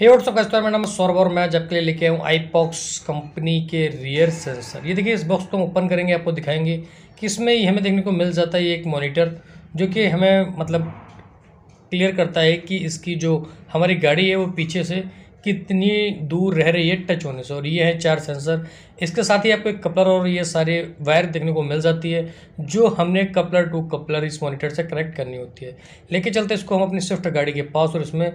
हे WhatsApp customer मैं नाम सौरभ और मैं जब के लिए लेके आऊँ आई पॉक्स कंपनी के रियर सेंसर ये देखिए इस बॉक्स को हम ओपन करेंगे आपको दिखाएंगे कि इसमें ही हमें देखने को मिल जाता है ये एक मॉनिटर जो कि हमें मतलब क्लियर करता है कि इसकी जो हमारी गाड़ी है वो पीछे से कितनी दूर रह रही है टच होने से और ये है चार सेंसर इसके साथ ही आपको एक कपलर और ये सारे वायर देखने को मिल जाती है जो हमने कपलर टू कपलर इस मॉनिटर से कनेक्ट करनी होती है लेके चलते इसको हम अपनी स्विफ्ट गाड़ी के पास और इसमें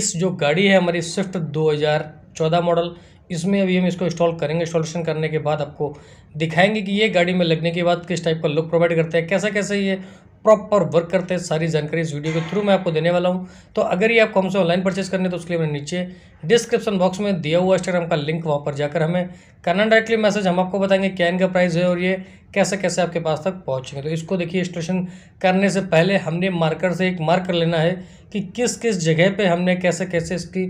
इस जो गाड़ी है हमारी स्विफ्ट 2014 मॉडल इसमें अभी हम इसको इंस्टॉल करेंगे इंस्टॉलेशन करने के बाद आपको दिखाएंगे कि ये गाड़ी में लगने के बाद किस टाइप का लुक प्रोवाइड करता है कैसा कैसे ये प्रॉपर वर्क करते हैं सारी जानकारी इस वीडियो के थ्रू मैं आपको देने वाला हूँ तो अगर ये आपको हमसे ऑनलाइन परचेस करने तो उसके लिए मैंने नीचे डिस्क्रिप्शन बॉक्स में दिया हुआ इंस्टाग्राम का लिंक वहाँ पर जाकर हमें करना डायरेक्टली मैसेज हम आपको बताएंगे क्या इनका प्राइस है और ये कैसे कैसे आपके पास तक पहुँचेंगे तो इसको देखिए स्टेशन करने से पहले हमने मार्कर से एक मार्क कर लेना है कि किस किस जगह पर हमने कैसे कैसे इसकी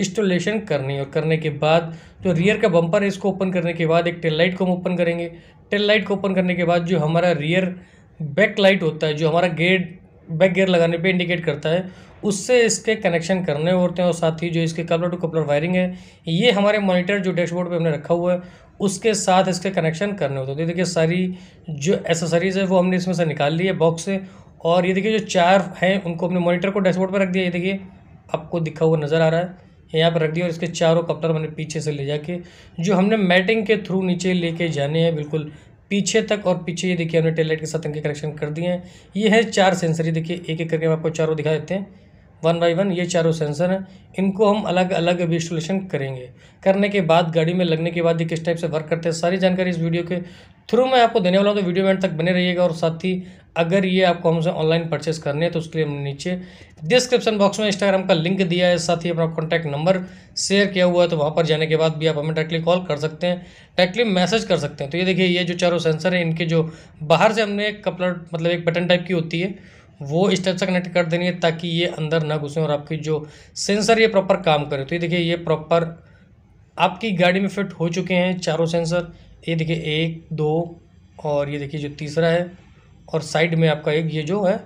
इंस्टॉलेशन करनी और करने के बाद जो रियर का बम्पर है इसको ओपन करने के बाद एक टेल लाइट को हम ओपन करेंगे टेल लाइट को ओपन करने के बाद जो हमारा रियर बैक लाइट होता है जो हमारा गेट बैक गेयर लगाने पे इंडिकेट करता है उससे इसके कनेक्शन करने होते हैं और साथ ही जो इसके कपलर टू कपलर वायरिंग है ये हमारे मॉनिटर जो डैशबोर्ड पे हमने रखा हुआ है उसके साथ इसके कनेक्शन करने होते हैं तो देखिए सारी जो एसेसरीज़ है वो हमने इसमें से निकाल ली है बॉक्स से और ये देखिए जो चार हैं उनको अपने मोनीटर को डैशबोर्ड पर रख दिया ये देखिए आपको दिखा हुआ नज़र आ रहा है यहाँ पर रख दिया और इसके चारों कपलर मैंने पीछे से ले जाके जो हमने मैटिंग के थ्रू नीचे लेके जाने हैं बिल्कुल पीछे तक और पीछे ये देखिए हमने टेलाइट के साथ इनके कनेक्शन कर दिए हैं ये है चार सेंसर ये देखिए एक एक करके हम आपको चारों दिखा देते हैं वन बाई वन ये चारों सेंसर हैं इनको हम अलग अलग अभी इंस्टॉलेशन करेंगे करने के बाद गाड़ी में लगने के बाद ये किस टाइप से वर्क करते हैं सारी जानकारी इस वीडियो के थ्रू मैं आपको देने वाला हूँ तो वीडियो में तक बने रहिएगा और साथ ही अगर ये आपको हमसे ऑनलाइन परचेस करने हैं तो उसके लिए हमने नीचे डिस्क्रिप्शन बॉक्स में इंस्टाग्राम का लिंक दिया है साथ ही अपना कॉन्टैक्ट नंबर शेयर किया हुआ है तो वहाँ पर जाने के बाद भी आप हमें डायरेक्टली कॉल कर सकते हैं डायरेक्टली मैसेज कर सकते हैं तो ये देखिए ये जो चारों सेंसर हैं इनके जो बाहर से हमने एक कपलर मतलब एक बटन टाइप की होती है वो इस टाइप से कनेक्ट कर देनी है ताकि ये अंदर ना घुसें और आपकी जो सेंसर ये प्रॉपर काम करे तो ये देखिए ये प्रॉपर आपकी गाड़ी में फिट हो चुके हैं चारों सेंसर ये देखिए एक दो और ये देखिए जो तीसरा है और साइड में आपका एक ये जो है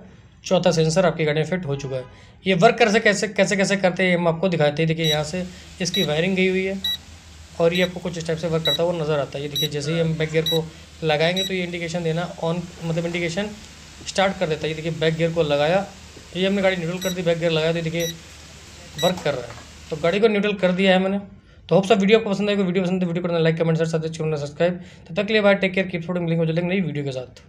चौथा सेंसर आपकी गाड़ी में फिट हो चुका है ये वर्क कर से कैसे कैसे कैसे करते हैं हम आपको दिखाते हैं देखिए यहाँ से इसकी वायरिंग गई हुई है और ये आपको कुछ इस टाइप से वर्क करता हुआ नज़र आता है ये देखिए जैसे ही हम बैक गियर को लगाएंगे तो ये इंडिकेशन देना ऑन मतलब इंडिकेशन स्टार्ट कर देता है ये देखिए बैक गियर को लगाया ये हमने गाड़ी न्यूट्रल कर दी बैक गियर लगाया तो देखिए वर्क कर रहा है तो गाड़ी को न्यूट्रल कर दिया है मैंने तो होप सब वीडियो को पसंद आएगा वीडियो पसंद है वीडियो तो को लाइक कमेंट सर साथ चुनना सब्सक्राइब तब तक लिए बाय टेक केयर कीप छोड़ेंगे मिलेंगे नई वीडियो के साथ